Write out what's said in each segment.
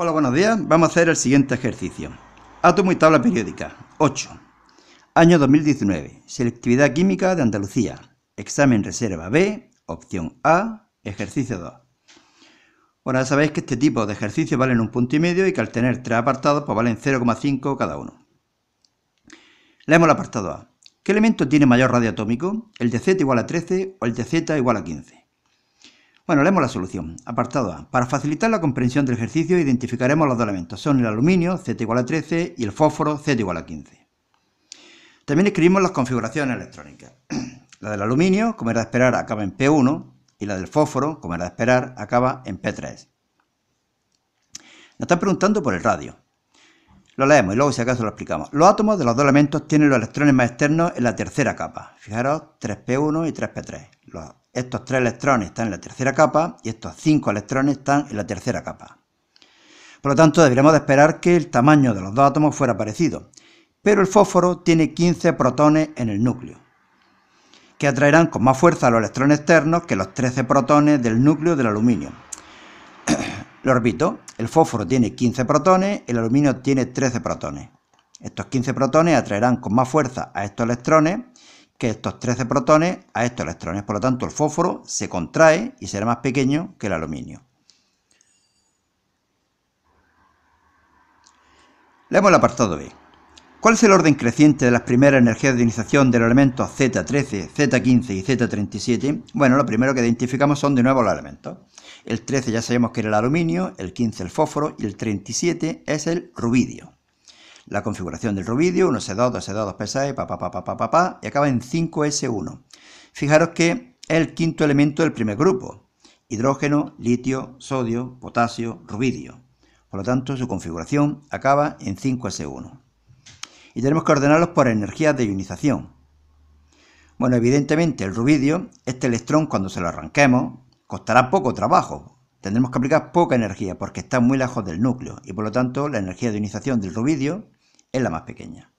Hola, buenos días. Vamos a hacer el siguiente ejercicio. Átomo y tabla periódica. 8. Año 2019. Selectividad química de Andalucía. Examen reserva B, opción A, ejercicio 2. Ahora sabéis que este tipo de ejercicios valen un punto y medio y que al tener tres apartados pues valen 0,5 cada uno. Leemos el apartado A. ¿Qué elemento tiene mayor radio atómico? ¿El de Z igual a 13 o el de Z igual a 15? Bueno, leemos la solución. Apartado A. Para facilitar la comprensión del ejercicio, identificaremos los dos elementos. Son el aluminio, Z igual a 13, y el fósforo, Z igual a 15. También escribimos las configuraciones electrónicas. La del aluminio, como era de esperar, acaba en P1, y la del fósforo, como era de esperar, acaba en P3. Nos están preguntando por el radio. Lo leemos y luego si acaso lo explicamos. Los átomos de los dos elementos tienen los electrones más externos en la tercera capa. Fijaros, 3P1 y 3P3 estos tres electrones están en la tercera capa y estos cinco electrones están en la tercera capa. Por lo tanto, deberíamos de esperar que el tamaño de los dos átomos fuera parecido, pero el fósforo tiene 15 protones en el núcleo, que atraerán con más fuerza a los electrones externos que los 13 protones del núcleo del aluminio. Lo repito, el fósforo tiene 15 protones, el aluminio tiene 13 protones. Estos 15 protones atraerán con más fuerza a estos electrones que estos 13 protones a estos electrones. Por lo tanto, el fósforo se contrae y será más pequeño que el aluminio. Leemos el apartado B. ¿Cuál es el orden creciente de las primeras energías de ionización de los elementos Z13, Z15 y Z37? Bueno, lo primero que identificamos son de nuevo los elementos. El 13 ya sabemos que era el aluminio, el 15 el fósforo y el 37 es el rubidio la configuración del rubidio, 1S2, 2S2, 2P6, pa, y acaba en 5S1. Fijaros que es el quinto elemento del primer grupo, hidrógeno, litio, sodio, potasio, rubidio. Por lo tanto, su configuración acaba en 5S1. Y tenemos que ordenarlos por energía de ionización. Bueno, evidentemente el rubidio, este electrón cuando se lo arranquemos, costará poco trabajo, tendremos que aplicar poca energía porque está muy lejos del núcleo y por lo tanto la energía de ionización del rubidio es la más pequeña.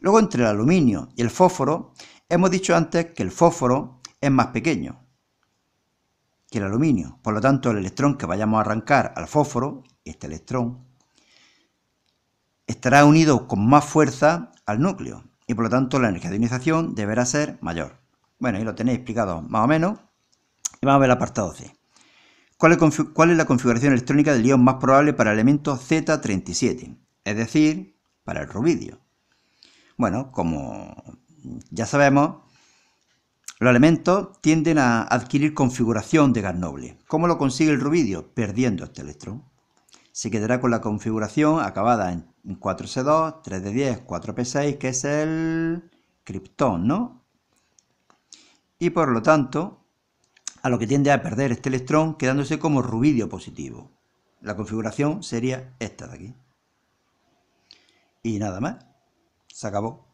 Luego entre el aluminio y el fósforo, hemos dicho antes que el fósforo es más pequeño que el aluminio. Por lo tanto, el electrón que vayamos a arrancar al fósforo, este electrón, estará unido con más fuerza al núcleo y por lo tanto la energía de ionización deberá ser mayor. Bueno, ahí lo tenéis explicado más o menos. Y vamos a ver el apartado C. ¿Cuál es, la configuración electrónica del ion más probable para el elemento Z37? Es decir, para el rubidio. Bueno, como ya sabemos, los elementos tienden a adquirir configuración de gas noble. ¿Cómo lo consigue el rubidio? Perdiendo este electrón. Se quedará con la configuración acabada en 4C2, 3D10, 4P6, que es el criptón, ¿no? Y por lo tanto, a lo que tiende a perder este electrón, quedándose como rubidio positivo. La configuración sería esta de aquí. Y nada más. Se acabó.